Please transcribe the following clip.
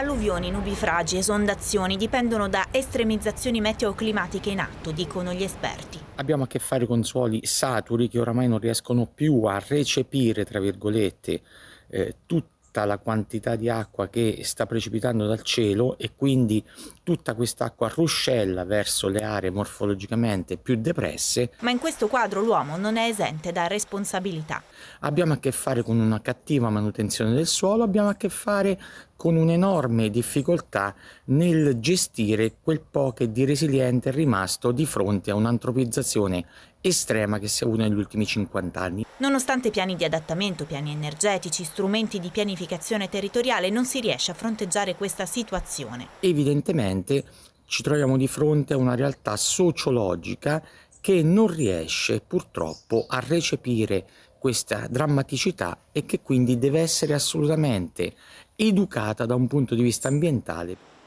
Alluvioni, nubifragi, esondazioni dipendono da estremizzazioni meteoclimatiche in atto, dicono gli esperti. Abbiamo a che fare con suoli saturi che oramai non riescono più a recepire, tra virgolette, eh, tutti esatta la quantità di acqua che sta precipitando dal cielo e quindi tutta quest'acqua ruscella verso le aree morfologicamente più depresse. Ma in questo quadro l'uomo non è esente da responsabilità. Abbiamo a che fare con una cattiva manutenzione del suolo, abbiamo a che fare con un'enorme difficoltà nel gestire quel po' che di resiliente è rimasto di fronte a un'antropizzazione estrema che si è avuta negli ultimi 50 anni. Nonostante piani di adattamento, piani energetici, strumenti di pianificazione territoriale, non si riesce a fronteggiare questa situazione. Evidentemente ci troviamo di fronte a una realtà sociologica che non riesce purtroppo a recepire questa drammaticità e che quindi deve essere assolutamente educata da un punto di vista ambientale.